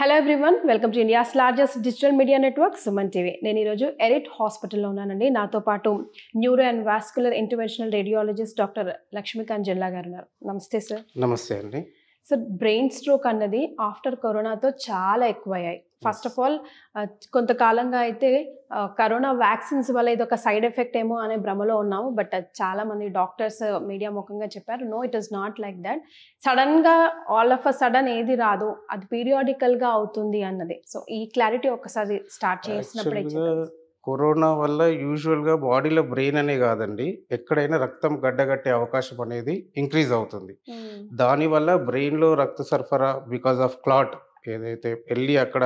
Hello everyone welcome to India's largest digital media network Suman TV నేను ఈరోజు ఎరిట్ హాస్పిటల్లో ఉన్నానండి నాతో పాటు neuro and vascular interventional radiologist doctor Lakshmikant Jilla గారు ఉన్నారు నమస్తే సార్ నమస్తే అండి సార్ బ్రెయిన్ స్ట్రోక్ అన్నది ఆఫ్టర్ కరోనాతో చాలా ఎక్కువయ్యాయి ఫస్ట్ ఆఫ్ ఆల్ కొంతకాలంగా అయితే uh, కరోనా వ్యాక్సిన్స్ వల్ల ఇది ఒక సైడ్ ఎఫెక్ట్ ఏమో అనే భ్రమలో ఉన్నాము బట్ uh, చాలా మంది డాక్టర్స్ uh, మీడియా ముఖంగా చెప్పారు no it is not like that సడన్గా ఆల్ ఆఫ్ అ సడన్ ఏది రాదు అది గా అవుతుంది అన్నది సో ఈ క్లారిటీ ఒకసారి స్టార్ట్ చేసినప్పుడు కరోనా వల్ల యూజువల్గా బాడీలో బ్రెయిన్ అనే కాదండి ఎక్కడైనా రక్తం గడ్డగట్టే అవకాశం అనేది ఇంక్రీజ్ అవుతుంది hmm. దానివల్ల బ్రెయిన్లో రక్త సరఫరా బికాస్ ఆఫ్ క్లాట్ ఏదైతే వెళ్ళి అక్కడ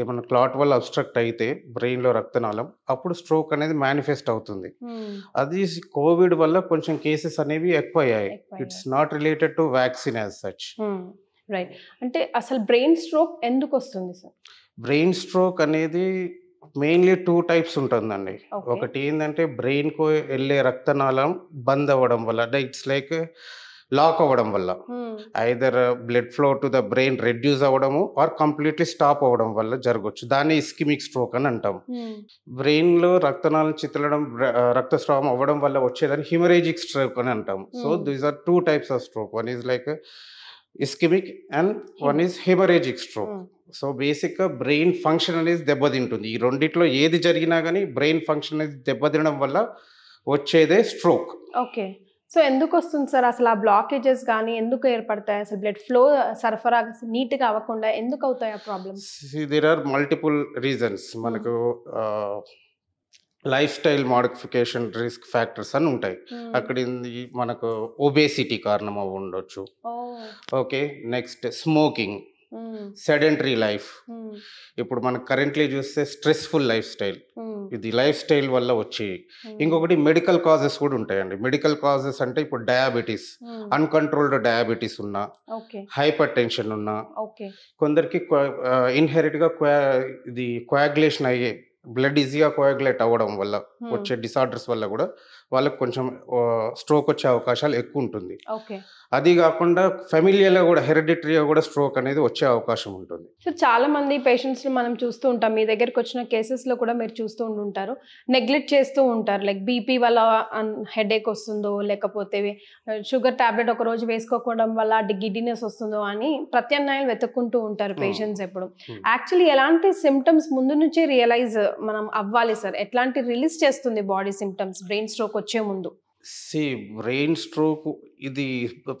ఏమైనా క్లాట్ వల్ల అబ్స్ట్రక్ట్ అయితే బ్రెయిన్లో రక్తనాళం అప్పుడు స్ట్రోక్ అనేది మేనిఫెస్ట్ అవుతుంది అది కోవిడ్ వల్ల కొంచెం కేసెస్ అనేవి ఎక్కువ అయ్యాయి it's not related to vaccine as such right అంటే అసలు బ్రెయిన్ స్ట్రోక్ ఎందుకు వస్తుంది సార్ బ్రెయిన్ స్ట్రోక్ అనేది మెయిన్లీ టూ టైప్స్ ఉంటుందండి ఒకటి ఏంటంటే బ్రెయిన్కు వెళ్ళే రక్తనాళం బంద్ అవ్వడం వల్ల ఇట్స్ లైక్ లాక్ అవ్వడం వల్ల either blood flow to the brain reduce అవ్వడము ఆర్ కంప్లీట్లీ స్టాప్ అవ్వడం వల్ల జరగవచ్చు దాన్ని ఇస్కిమిక్ స్ట్రోక్ అని అంటాం బ్రెయిన్లో రక్తనాళం చిత్తలడం రక్తస్రావం అవ్వడం వల్ల వచ్చేదాన్ని హిమరేజిక్ స్ట్రోక్ అని అంటాం so these are two types of stroke one is like ischaemic and one is haemorrhagic stroke so గా బ్రెయిన్ ఫంక్షన్ అనేది దెబ్బతింటుంది ఈ రెండిట్లో ఏది జరిగినా కానీ బ్రెయిన్ ఫంక్షన్ అనేది దెబ్బతినడం వల్ల వచ్చేదే స్ట్రోక్ ఓకే సో ఎందుకు వస్తుంది సార్ అసలు ఆ బ్లాకేజెస్ కానీ ఎందుకు ఏర్పడతాయి అసలు బ్లడ్ ఫ్లో సరఫరా నీట్గా అవ్వకుండా ఎందుకు అవుతాయి ఆ problems there are multiple reasons మనకు lifestyle modification risk factors అని ఉంటాయి hmm. అక్కడ మనకు ఒబేసిటీ కారణం అవి ఉండొచ్చు okay next smoking sedentary life ఇప్పుడు మనకు కరెంట్లీ చూస్తే స్ట్రెస్ఫుల్ లైఫ్ స్టైల్ ఇది లైఫ్ స్టైల్ వల్ల వచ్చి ఇంకొకటి మెడికల్ కాజెస్ కూడా ఉంటాయండి మెడికల్ కాజెస్ అంటే ఇప్పుడు డయాబెటీస్ అన్కంట్రోల్డ్ డయాబెటీస్ ఉన్నా హైపర్ టెన్షన్ ఉన్నా కొందరికి ఇన్హెరిట్గా ఇది క్వాగ్లేషన్ అయ్యే బ్లడ్ ఈజీగా కోయాగులేట్ అవ్వడం వల్ల వచ్చే డిసార్డర్స్ వల్ల కూడా వాళ్ళకి కొంచెం స్ట్రోక్ వచ్చే అవకాశాలు ఎక్కువ ఉంటుంది అది కాకుండా ఫెమిలియలో కూడా హెరిడిటరీగా కూడా స్ట్రోక్ అనేది వచ్చే అవకాశం ఉంటుంది సో చాలా మంది పేషెంట్స్ మనం చూస్తూ ఉంటాం మీ దగ్గరకు వచ్చిన కేసెస్లో కూడా మీరు చూస్తూ ఉంటారు నెగ్లెక్ట్ చేస్తూ ఉంటారు లైక్ బీపీ వల్ల హెడేక్ వస్తుందో లేకపోతే షుగర్ టాబ్లెట్ ఒక రోజు వేసుకోకపోవడం వల్ల గిడ్డినెస్ వస్తుందో అని ప్రత్యామ్నాయాలు వెతుక్కుంటూ ఉంటారు పేషెంట్స్ ఎప్పుడు యాక్చువల్లీ ఎలాంటి సిమ్టమ్స్ ముందు నుంచే రియలైజ్ మనం అవ్వాలి సార్ ఎట్లాంటి రిలీజ్ చేస్తుంది బాడీ సిమ్టమ్స్ బ్రెయిన్ స్ట్రోక్ వచ్చే ముందు సి బ్రెయిన్ స్ట్రోక్ ఇది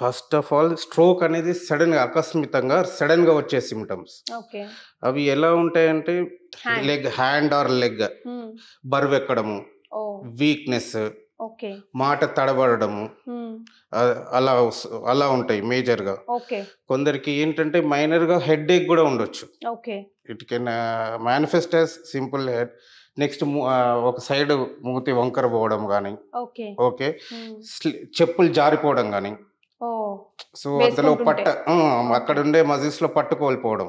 ఫస్ట్ ఆఫ్ ఆల్ స్ట్రోక్ అనేది సడన్గా ఆకస్మితంగా సడన్గా వచ్చే సిమ్టమ్స్ అవి ఎలా ఉంటాయంటే లెగ్ హ్యాండ్ ఆర్ లెగ్ బరువు ఎక్కడము వీక్నెస్ మాట తడబడము hmm. అలా అలా ఉంటాయి మేజర్ గా కొందరికి ఏంటంటే మైనర్ గా హెడ్ ఏక్ కూడా ఉండొచ్చు it can manifest simple head next ఒక సైడ్ మూతి వంకర పోవడం కానీ ఓకే చెప్పులు జారిపోవడం కానీ సో అందులో పట్ట అక్కడ ఉండే మజిల్స్ లో పట్టుకోలిపోవడం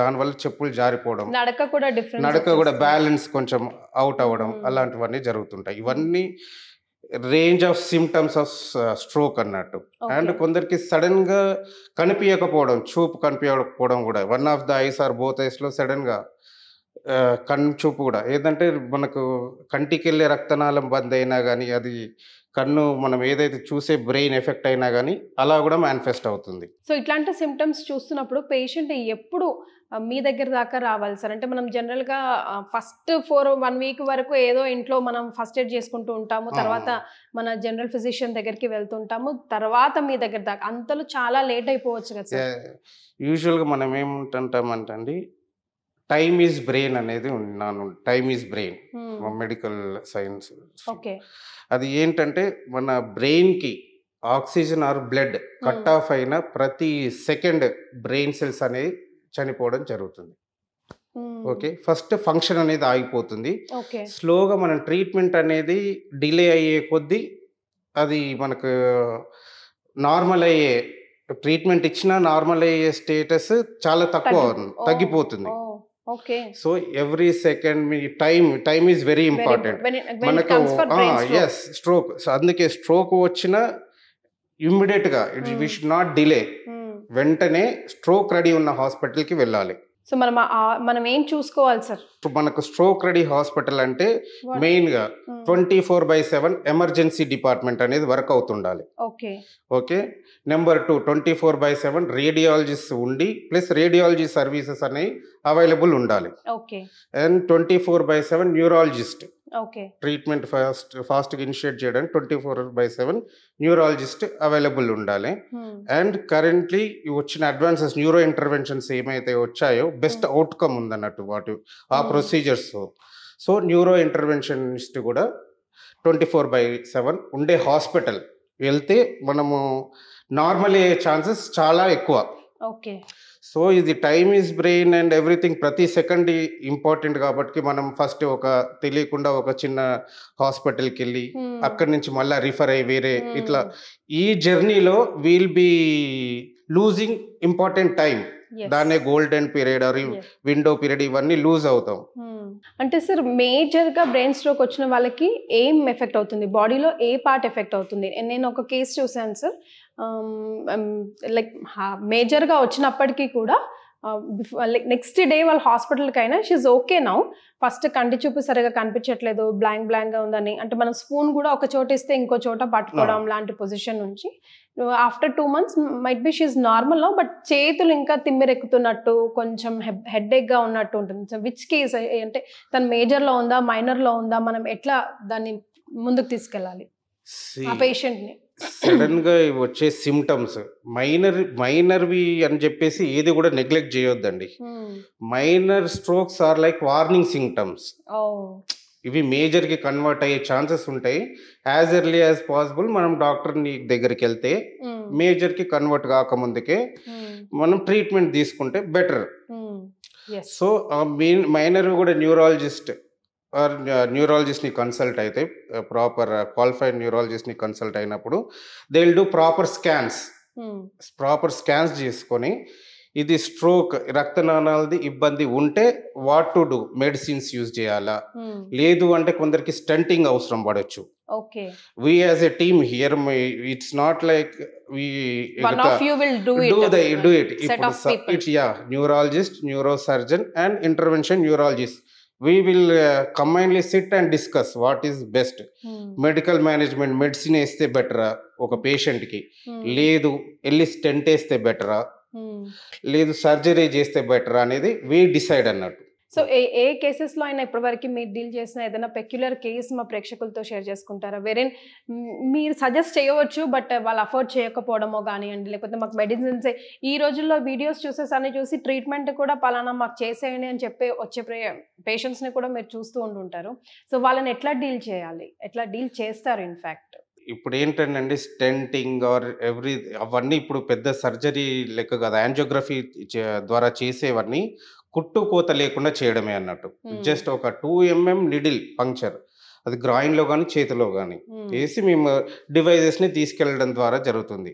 దానివల్ల చెప్పులు జారిపోవడం నడక కూడా నడక కూడా బ్యాలెన్స్ కొంచెం అవుట్ అవ్వడం అలాంటివన్నీ జరుగుతుంటాయి ఇవన్నీ range of symptoms of stroke అన్నట్టు అండ్ కొందరికి సడన్ గా కనిపించకపోవడం చూపు కనిపించకపోవడం కూడా one of the eyes or both eyes లో సడన్ గా కన్ను చూపు కూడా ఏంటంటే మనకు కంటికి వెళ్ళే రక్తనాళం బంద్ అయినా కానీ అది కన్ను మనం ఏదైతే చూసే బ్రెయిన్ ఎఫెక్ట్ అయినా కానీ అలా కూడా మేనిఫెస్ట్ అవుతుంది సో ఇట్లాంటి సిమ్టమ్స్ చూస్తున్నప్పుడు పేషెంట్ ఎప్పుడు మీ దగ్గర దాకా రావాలి సార్ అంటే మనం జనరల్గా ఫస్ట్ ఫోర్ వన్ వీక్ వరకు ఏదో ఇంట్లో మనం ఫస్ట్ ఎయిడ్ చేసుకుంటూ ఉంటాము తర్వాత మన జనరల్ ఫిజిషియన్ దగ్గరికి వెళ్తుంటాము తర్వాత మీ దగ్గర దాకా అంతలో చాలా లేట్ అయిపోవచ్చు కదా సార్ యూజువల్గా మనం ఏముంటుంటామంటండి టైమ్ ఈజ్ బ్రెయిన్ అనేది ఉన్నాను time is brain medical science అది ఏంటంటే మన బ్రెయిన్కి oxygen or blood cut off అయిన ప్రతి సెకండ్ బ్రెయిన్ సెల్స్ అనేది చనిపోవడం జరుగుతుంది ఓకే ఫస్ట్ ఫంక్షన్ అనేది ఆగిపోతుంది స్లోగా మనం ట్రీట్మెంట్ అనేది డిలే అయ్యే కొద్దీ అది మనకు నార్మల్ అయ్యే ట్రీట్మెంట్ ఇచ్చినా నార్మల్ అయ్యే స్టేటస్ చాలా తక్కువ తగ్గిపోతుంది ఓకే సో ఎవ్రీ సెకండ్ మీ time time is very important మనకు ఎస్ స్ట్రోక్ సో అందుకే స్ట్రోక్ వచ్చిన ఇమ్మీడియట్గా it wish should not delay వెంటనే స్ట్రోక్ రెడీ ఉన్న హాస్పిటల్కి వెళ్ళాలి సో మనం మనం ఏం చూసుకోవాలి సార్ మనకు స్ట్రోక్ రెడీ హాస్పిటల్ అంటే మెయిన్ గా twenty four by seven emergency department అనేది వర్క్ అవుతుండాలి okay okay number two twenty four by seven radiologist ఉండి ప్లస్ రేడియాలజీ సర్వీసెస్ అనేవి అవైలబుల్ ఉండాలి okay and twenty four by seven neurologist treatment fast ఫాస్ట్గా initiate చేయడానికి ట్వంటీ four by seven న్యూరాలజిస్ట్ అవైలబుల్ ఉండాలి అండ్ కరెంట్లీ వచ్చిన అడ్వాన్సెస్ న్యూరో ఇంటర్వెన్షన్స్ ఏమైతే వచ్చాయో బెస్ట్ అవుట్కమ్ ఉందన్నట్టు వాటి ఆ ప్రొసీజర్స్ సో న్యూరో ఇంటర్వెన్షనిస్ట్ కూడా ట్వంటీ ఫోర్ బై సెవెన్ ఉండే హాస్పిటల్ వెళ్తే మనము నార్మల్ అయ్యే ఛాన్సెస్ చాలా ఎక్కువ ఓకే సో ఇది time is brain and everything ప్రతి సెకండ్ ఇంపార్టెంట్ కాబట్టి మనం ఫస్ట్ ఒక తెలియకుండా ఒక చిన్న హాస్పిటల్కి వెళ్ళి hmm. అక్కడి నుంచి మళ్ళీ రిఫర్ అయ్యి వేరే hmm. ఇట్లా ఈ జర్నీలో we'll be losing important time దాన్నే golden period or window period ఇవన్నీ లూజ్ అవుతాం hmm. అంటే సార్ మేజర్గా బ్రెయిన్ స్ట్రోక్ వచ్చిన వాళ్ళకి ఏం ఎఫెక్ట్ అవుతుంది బాడీలో ఏ పార్ట్ ఎఫెక్ట్ అవుతుంది నేను ఒక కేసు చూశాను సార్ లైక్ మేజర్గా వచ్చినప్పటికీ కూడా లైక్ నెక్స్ట్ డే వాళ్ళ హాస్పిటల్కి అయినా షీజ్ ఓకే నౌ ఫస్ట్ కంటి చూపు సరిగా కనిపించట్లేదు బ్లాంక్ బ్లాంక్గా ఉందని అంటే మనం స్పూన్ కూడా ఒక చోట ఇస్తే ఇంకో చోట పట్టుకోవడం లాంటి పొజిషన్ నుంచి after two months might be she's normal no but చేతులు ఇంకా తిమ్మిరెక్కుతున్నట్టు కొంచెం హెడ్ ఎక్గా ఉన్నట్టు ఉంటుంది విచ్ కేస్ అంటే తన మేజర్లో ఉందా మైనర్లో ఉందా మనం ఎట్లా దాన్ని ముందుకు తీసుకెళ్ళాలి ఆ పేషెంట్ని సడన్గా వచ్చే సిమ్టమ్స్ మైనర్ మైనర్వి అని చెప్పేసి ఏది కూడా నెగ్లెక్ట్ చేయొద్దండి minor strokes are like warning symptoms ఇవి మేజర్కి కన్వర్ట్ అయ్యే ఛాన్సెస్ ఉంటాయి యాజ్ ఎర్లీ యాజ్ పాసిబుల్ మనం డాక్టర్ని దగ్గరికి వెళ్తే మేజర్కి కన్వర్ట్ కాకముందుకే మనం ట్రీట్మెంట్ తీసుకుంటే బెటర్ సో మైనర్ కూడా న్యూరాలజిస్ట్ న్యూరాలజిస్ట్ని కన్సల్ట్ అయితే ప్రాపర్ క్వాలిఫైడ్ న్యూరాలజిస్ట్ని కన్సల్ట్ అయినప్పుడు they will do proper scans proper scans చేసుకొని ఇది స్ట్రోక్ రక్తనాళాలది ఇబ్బంది ఉంటే what to do medicines use చేయాలా hmm. లేదు అంటే కొందరికి స్టంటింగ్ అవసరం పడవచ్చు we as a team here it's not like neurologist neurosurgeon and intervention neurologist we will combinely sit and discuss what is best medical management medicine వేస్తే బెటరా ఒక పేషెంట్కి hmm. లేదు వెళ్ళి స్టెంట్ వేస్తే బెటరా hmm. లేదు సర్జరీ చేస్తే బెటరా అనేది వీ డిసైడ్ అన్నట్టు సో ఏ ఏ కేసెస్లో అయినా ఇప్పటివరకు మీరు డీల్ చేసిన ఏదైనా పెక్యులర్ కేసు మా ప్రేక్షకులతో షేర్ చేసుకుంటారా వేరే మీరు సజెస్ట్ చేయవచ్చు బట్ వాళ్ళు అఫోర్డ్ చేయకపోవడమో కానివ్వండి లేకపోతే మాకు మెడిసిన్స్ ఈ రోజుల్లో వీడియోస్ చూసేసాన్ని చూసి ట్రీట్మెంట్ కూడా పలానా మాకు చేసేయండి అని చెప్పి వచ్చే పేషెంట్స్ని కూడా మీరు చూస్తూ ఉంటుంటారు సో వాళ్ళని ఎట్లా డీల్ చేయాలి ఎట్లా డీల్ చేస్తారు ఇన్ఫ్యాక్ట్ ఇప్పుడు ఏంటండి స్టెంటింగ్ ఆర్ ఎవ్రీ అవన్నీ ఇప్పుడు పెద్ద సర్జరీ లెక్క కదా యాంజియోగ్రఫీ ద్వారా చేసేవన్నీ కుట్టు కోత లేకుండా చేయడమే అన్నట్టు జస్ట్ ఒక టూ ఎంఎం నిడిల్ పంక్చర్ అది లో కానీ చేతిలో కానీ వేసి మేము డివైజెస్ ని తీసుకెళ్ళడం ద్వారా జరుగుతుంది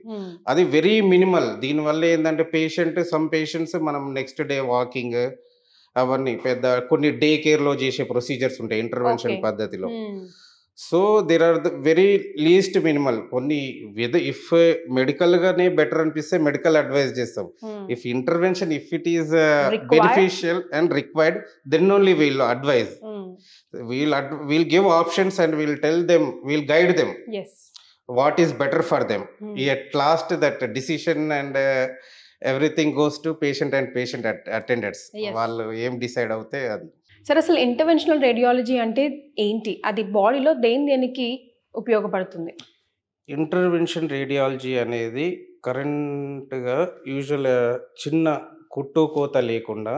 అది వెరీ మినిమల్ దీని వల్ల ఏంటంటే పేషెంట్ సమ్ పేషెంట్స్ మనం నెక్స్ట్ డే వాకింగ్ అవన్నీ పెద్ద కొన్ని డే కేర్ లో చేసే ప్రొసీజర్స్ ఉంటాయి ఇంటర్వెన్షన్ పద్ధతిలో so there are the very least minimal కొన్ని విధ ఇఫ్ మెడికల్గానే బెటర్ అనిపిస్తే మెడికల్ అడ్వైజ్ చేస్తాం if intervention if it is beneficial and required then only we'll advise we'll we'll give options and we'll tell them we'll guide them what is better for them at last that decision and everything goes to patient and patient attendants వాళ్ళు ఏం decide అవుతే అది sir అసలు interventional radiology అంటే ఏంటి అది బాడీలో దేని దేనికి ఉపయోగపడుతుంది ఇంటర్వెన్షన్ రేడియాలజీ అనేది కరెంట్గా యూజువల్ చిన్న కుట్టుకోత లేకుండా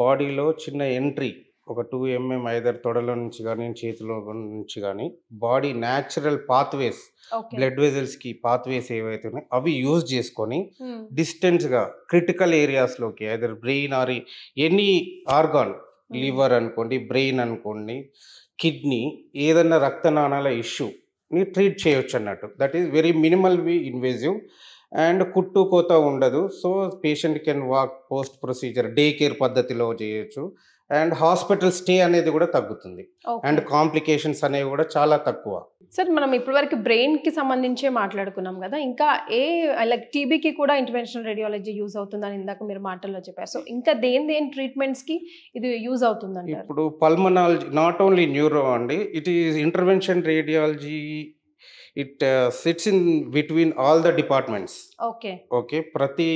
బాడీలో చిన్న ఎంట్రీ ఒక టూ ఎంఎం ఐదర్ తొడలో నుంచి కానీ చేతిలో నుంచి కానీ బాడీ న్యాచురల్ పాత్వేస్ బ్లడ్ వెజల్స్కి పాత్వేస్ ఏవైతే ఉన్నాయో అవి యూజ్ చేసుకొని డిస్టెన్స్గా క్రిటికల్ ఏరియాస్లోకి either brain or any organ liver అనుకోండి బ్రెయిన్ అనుకోండి కిడ్నీ ఏదైనా నాణాల ఇష్యూని ట్రీట్ చేయొచ్చు అన్నట్టు that is very minimally invasive and కుట్టు కోత ఉండదు so patient can walk post procedure day care పద్ధతిలో చేయొచ్చు అండ్ హాస్పిటల్ స్టే అనేది కూడా తగ్గుతుంది అండ్ కాంప్లికేషన్స్ అనేవి కూడా చాలా తక్కువ సార్ మనం ఇప్పటివరకు బ్రెయిన్ కి సంబంధించే మాట్లాడుకున్నాం కదా ఇంకా ఏ లైక్ టీబీకి కూడా ఇంటర్వెన్షన్ రేడియాలజీ యూజ్ అవుతుందని ఇందాక మీరు మాటల్లో చెప్పారు సో ఇంకా దేని దేని ట్రీట్మెంట్స్ కి ఇది యూజ్ అవుతుందండి ఇప్పుడు పల్మనాలజీ నాట్ ఓన్లీ న్యూరో అండి it is intervention radiology it sits in between all the departments okay okay ప్రతి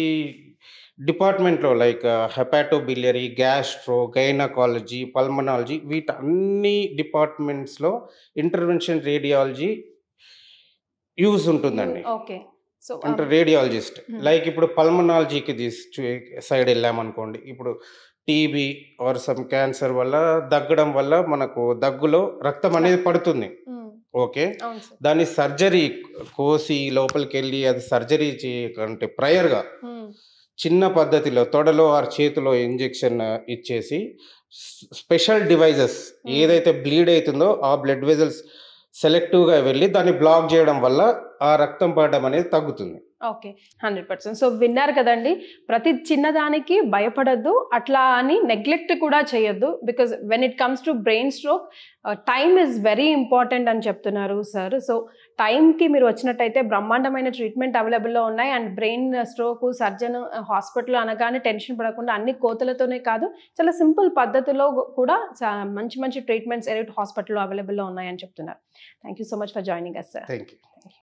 డిపార్ట్మెంట్లో like hepatobiliary gastro gynaecology pulmonology వీటన్ని డిపార్ట్మెంట్స్లో ఇంటర్వెన్షన్ రేడియాలజీ యూజ్ ఉంటుందండి ఓకే సో అంటే రేడియాలజిస్ట్ లైక్ ఇప్పుడు పల్మనాలజీకి తీసి సైడ్ వెళ్ళామనుకోండి ఇప్పుడు టీబీ ఆర్ సమ్ క్యాన్సర్ వల్ల దగ్గడం వల్ల మనకు దగ్గులో రక్తం అనేది పడుతుంది ఓకే దాన్ని సర్జరీ కోసి లోపలికి వెళ్ళి అది సర్జరీ చేయకంటే ప్రయర్గా చిన్న పద్ధతిలో తొడలో uh, ఆ చేతిలో ఇంజెక్షన్ ఇచ్చేసి స్పెషల్ డివైజెస్ ఏదైతే బ్లీడ్ అవుతుందో ఆ బ్లడ్ వెజల్స్ సెలెక్టివ్గా వెళ్ళి దాన్ని బ్లాక్ చేయడం వల్ల ఆ రక్తం పడడం అనేది తగ్గుతుంది ఓకే హండ్రెడ్ పర్సెంట్ సో విన్నారు కదండి ప్రతి చిన్నదానికి భయపడద్దు అట్లా అని నెగ్లెక్ట్ కూడా చేయొద్దు because when it comes to brain stroke time is very important అని చెప్తున్నారు సార్ సో టైంకి మీరు వచ్చినట్టయితే బ్రహ్మాండమైన ట్రీట్మెంట్ అవైలబుల్లో ఉన్నాయి and brain stroke surgeon hospital అనగానే టెన్షన్ పడకుండా అన్ని కోతలతోనే కాదు చాలా సింపుల్ పద్ధతిలో కూడా మంచి మంచి ట్రీట్మెంట్స్ ఎరైట్ హాస్పిటల్లో అవైలబుల్లో ఉన్నాయని చెప్తున్నారు thank you so much for joining us sir thank you